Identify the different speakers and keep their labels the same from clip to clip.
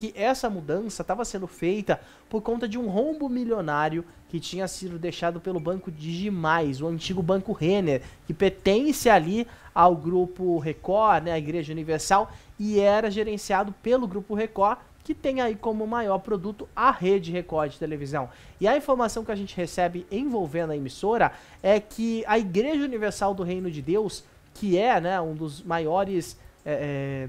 Speaker 1: que essa mudança estava sendo feita por conta de um rombo milionário que tinha sido deixado pelo banco Digimais, o antigo banco Renner, que pertence ali ao grupo Record, né, a Igreja Universal, e era gerenciado pelo grupo Record, que tem aí como maior produto a rede Record de televisão. E a informação que a gente recebe envolvendo a emissora é que a Igreja Universal do Reino de Deus, que é né, um dos maiores é, é,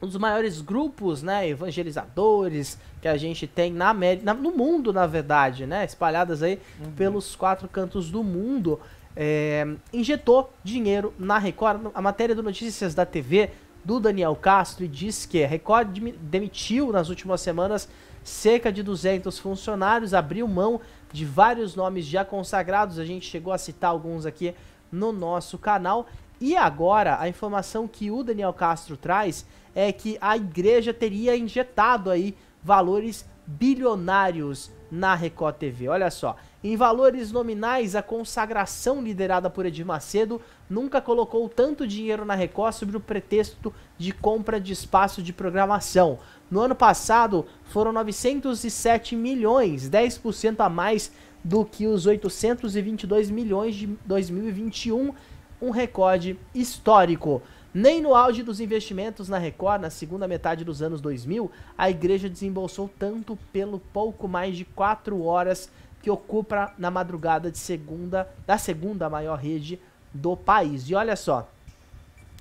Speaker 1: um dos maiores grupos, né, evangelizadores que a gente tem na América, na, no mundo, na verdade, né, espalhadas aí uhum. pelos quatro cantos do mundo, é, injetou dinheiro na Record. A matéria do Notícias da TV do Daniel Castro diz que a Record demitiu nas últimas semanas cerca de 200 funcionários, abriu mão de vários nomes já consagrados, a gente chegou a citar alguns aqui no nosso canal e agora, a informação que o Daniel Castro traz é que a igreja teria injetado aí valores bilionários na Record TV. Olha só, em valores nominais, a consagração liderada por Edir Macedo nunca colocou tanto dinheiro na Record sobre o pretexto de compra de espaço de programação. No ano passado, foram 907 milhões, 10% a mais do que os 822 milhões de 2021 um recorde histórico. Nem no auge dos investimentos na Record, na segunda metade dos anos 2000, a igreja desembolsou tanto pelo pouco mais de 4 horas que ocupa na madrugada de segunda, da segunda maior rede do país. E olha só,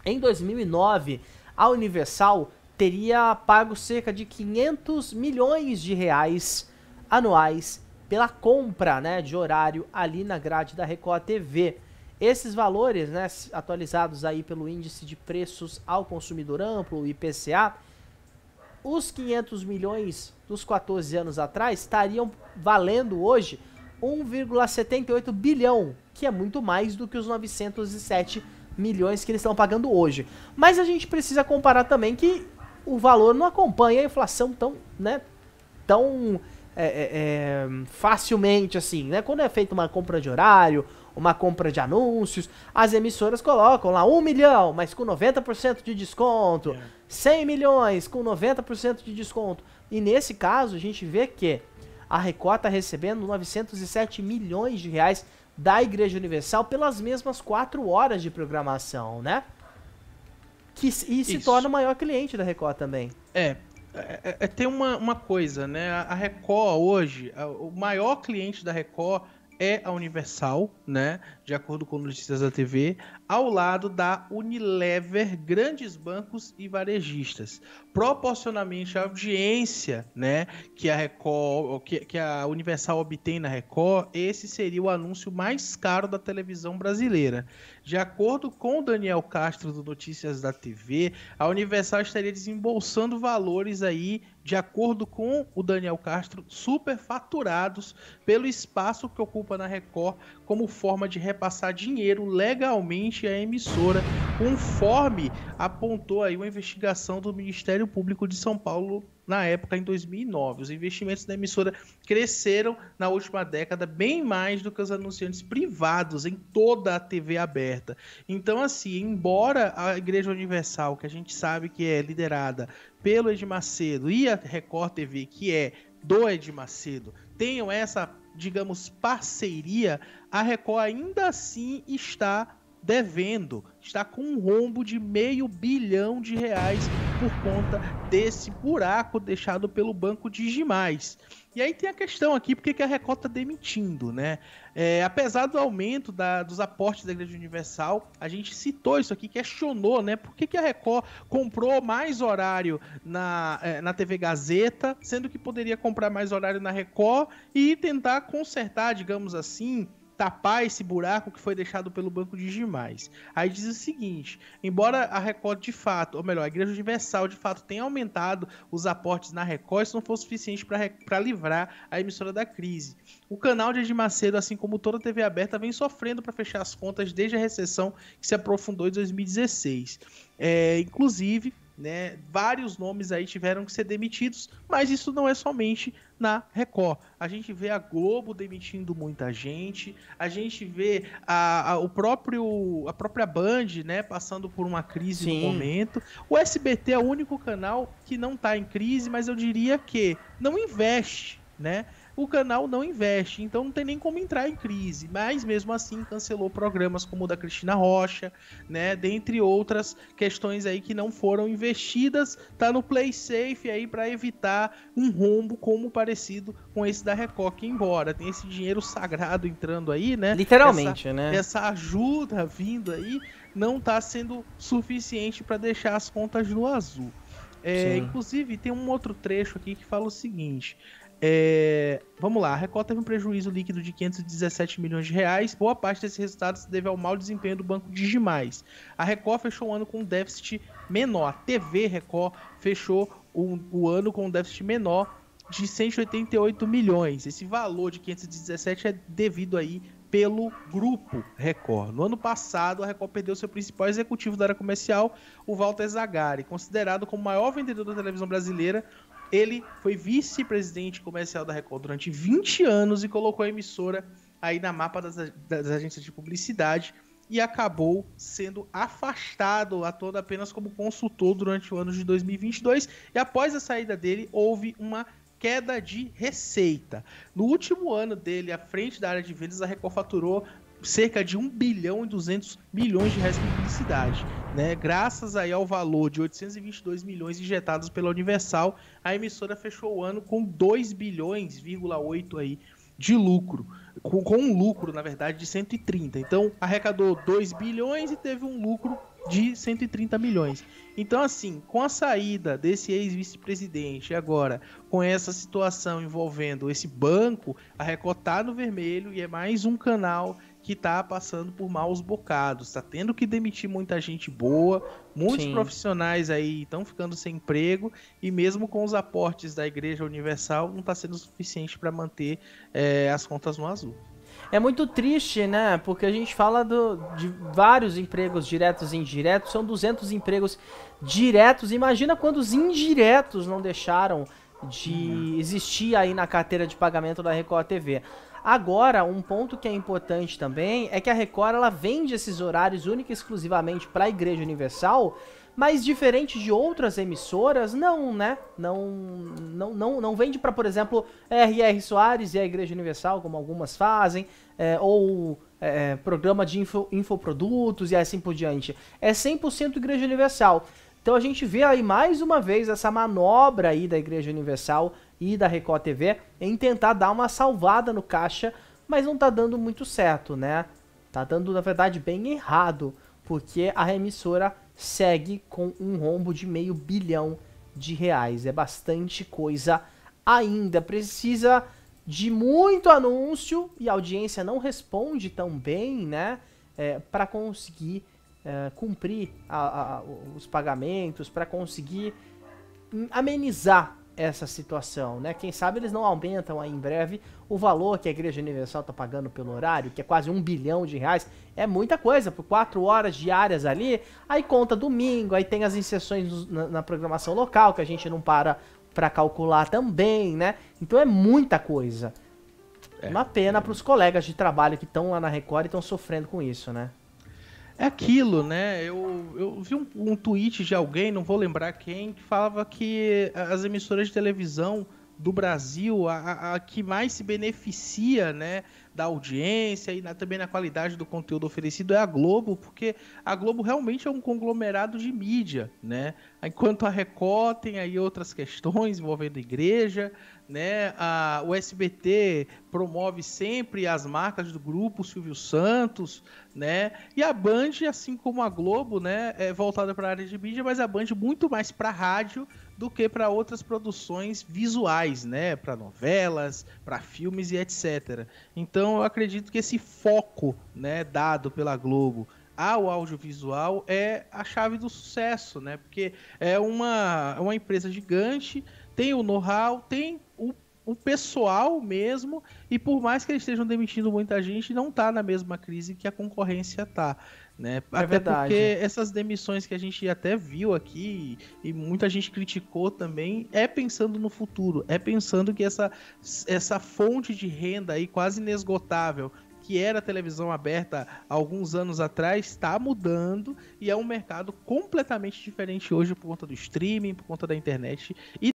Speaker 1: em 2009, a Universal teria pago cerca de 500 milhões de reais anuais pela compra né, de horário ali na grade da Record TV. Esses valores, né, atualizados aí pelo índice de preços ao consumidor amplo, o IPCA, os 500 milhões dos 14 anos atrás estariam valendo hoje 1,78 bilhão, que é muito mais do que os 907 milhões que eles estão pagando hoje. Mas a gente precisa comparar também que o valor não acompanha a inflação tão, né, tão é, é, é facilmente assim, né? Quando é feita uma compra de horário uma compra de anúncios, as emissoras colocam lá 1 milhão, mas com 90% de desconto, 100 é. milhões com 90% de desconto. E nesse caso, a gente vê que a Record está recebendo 907 milhões de reais da Igreja Universal pelas mesmas 4 horas de programação, né? Que, e se Isso. torna o maior cliente da Record também. É, é,
Speaker 2: é, é tem uma, uma coisa, né? A Record hoje, a, o maior cliente da Record é a Universal, né? De acordo com notícias da TV, ao lado da Unilever, grandes bancos e varejistas. Proporcionalmente à audiência, né, que a Record, que, que a Universal obtém na Record, esse seria o anúncio mais caro da televisão brasileira. De acordo com Daniel Castro do Notícias da TV, a Universal estaria desembolsando valores aí de acordo com o Daniel Castro, superfaturados pelo espaço que ocupa na Record como forma de repassar dinheiro legalmente à emissora, conforme apontou aí uma investigação do Ministério Público de São Paulo na época, em 2009. Os investimentos da emissora cresceram na última década bem mais do que os anunciantes privados em toda a TV aberta. Então, assim, embora a Igreja Universal, que a gente sabe que é liderada pelo Ed Macedo e a Record TV, que é do Ed Macedo, tenham essa, digamos, parceria, a Record ainda assim está devendo, está com um rombo de meio bilhão de reais por conta desse buraco deixado pelo banco de Gimais. E aí tem a questão aqui, porque que a Record está demitindo, né? É, apesar do aumento da, dos aportes da Igreja Universal, a gente citou isso aqui, questionou, né? Por que, que a Record comprou mais horário na, é, na TV Gazeta, sendo que poderia comprar mais horário na Record e tentar consertar, digamos assim, tapar esse buraco que foi deixado pelo Banco de Gimais. Aí diz o seguinte: embora a Record de fato, ou melhor, a Igreja Universal de fato tenha aumentado os aportes na Record, isso não foi suficiente para livrar a emissora da crise. O canal de Edir Macedo, assim como toda a TV aberta, vem sofrendo para fechar as contas desde a recessão que se aprofundou em 2016. É, inclusive, né? Vários nomes aí tiveram que ser demitidos, mas isso não é somente na Record. A gente vê a Globo demitindo muita gente, a gente vê a, a o próprio, a própria Band, né, passando por uma crise Sim. no momento. O SBT é o único canal que não está em crise, mas eu diria que não investe, né? o canal não investe, então não tem nem como entrar em crise. Mas mesmo assim cancelou programas como o da Cristina Rocha, né? Dentre outras questões aí que não foram investidas, tá no play safe aí para evitar um rombo como parecido com esse da Record, embora tem esse dinheiro sagrado entrando aí, né? Literalmente, essa, né? Essa ajuda vindo aí não tá sendo suficiente para deixar as contas no azul. É, inclusive, tem um outro trecho aqui que fala o seguinte: é, vamos lá, a Record teve um prejuízo líquido de 517 milhões de reais. Boa parte desse resultado se deve ao mau desempenho do banco Digimais. A Record fechou o ano com um déficit menor. A TV Record fechou o, o ano com um déficit menor de 188 milhões. Esse valor de 517 é devido aí pelo grupo Record. No ano passado, a Record perdeu seu principal executivo da área comercial, o Walter Zagari, considerado como o maior vendedor da televisão brasileira ele foi vice-presidente comercial da Record durante 20 anos e colocou a emissora aí na mapa das, das agências de publicidade e acabou sendo afastado, todo apenas como consultor durante o ano de 2022. E após a saída dele, houve uma queda de receita. No último ano dele, à frente da área de vendas, a Record faturou cerca de 1 bilhão e 200 milhões de reais de publicidade. Né? Graças aí ao valor de 822 milhões injetados pela Universal, a emissora fechou o ano com 2 bilhões,8 aí de lucro, com, com, um lucro, na verdade, de 130. Então, arrecadou 2 bilhões e teve um lucro de 130 milhões. Então, assim, com a saída desse ex-vice-presidente agora, com essa situação envolvendo esse banco, a Record tá no vermelho e é mais um canal que tá passando por maus bocados, tá tendo que demitir muita gente boa, muitos Sim. profissionais aí estão ficando sem emprego e mesmo com os aportes da Igreja Universal não está sendo suficiente para manter é, as contas no azul.
Speaker 1: É muito triste, né? Porque a gente fala do, de vários empregos diretos e indiretos, são 200 empregos diretos. Imagina quando os indiretos não deixaram de uhum. existir aí na carteira de pagamento da Record TV. Agora, um ponto que é importante também é que a Record ela vende esses horários única e exclusivamente para a Igreja Universal, mas diferente de outras emissoras, não, né? Não não, não, não vende para, por exemplo, R.R. Soares e a Igreja Universal, como algumas fazem, é, ou é, é programa de info, infoprodutos e assim por diante. É 100% Igreja Universal. Então a gente vê aí mais uma vez essa manobra aí da Igreja Universal e da Record TV em tentar dar uma salvada no caixa, mas não tá dando muito certo, né? Tá dando, na verdade, bem errado, porque a emissora segue com um rombo de meio bilhão de reais. É bastante coisa ainda. Precisa de muito anúncio e a audiência não responde tão bem, né? É, para conseguir é, cumprir a, a, os pagamentos, para conseguir amenizar essa situação, né? Quem sabe eles não aumentam aí em breve o valor que a Igreja Universal está pagando pelo horário, que é quase um bilhão de reais. É muita coisa, por quatro horas diárias ali, aí conta domingo, aí tem as inserções na, na programação local, que a gente não para para calcular também, né? Então é muita coisa. É, Uma pena é. para os colegas de trabalho que estão lá na Record e estão sofrendo com isso, né? É aquilo, né? Eu,
Speaker 2: eu vi um, um tweet de alguém, não vou lembrar quem, que falava que as emissoras de televisão do Brasil, a, a, que mais se beneficia né, da audiência e na, também na qualidade do conteúdo oferecido é a Globo, porque a Globo realmente é um conglomerado de mídia, né? Enquanto a Record tem aí outras questões envolvendo igreja, né? A, o SBT promove sempre as marcas do grupo Silvio Santos, né? E a Band, assim como a Globo, né, é voltada para a área de mídia, mas a Band muito mais para rádio do que para outras produções visuais, né, para novelas, para filmes e etc. Então eu acredito que esse foco, né, dado pela Globo ao audiovisual é a chave do sucesso, né? Porque é uma, é uma empresa gigante, tem o know-how, tem o o pessoal mesmo, e por mais que eles estejam demitindo muita gente, não está na mesma crise que a concorrência está né? É até verdade. porque essas demissões que a gente até viu aqui e muita gente criticou também, é pensando no futuro, é pensando que essa, essa fonte de renda aí quase inesgotável que era a televisão aberta alguns anos atrás está mudando e é um mercado completamente diferente hoje por conta do streaming, por conta da internet e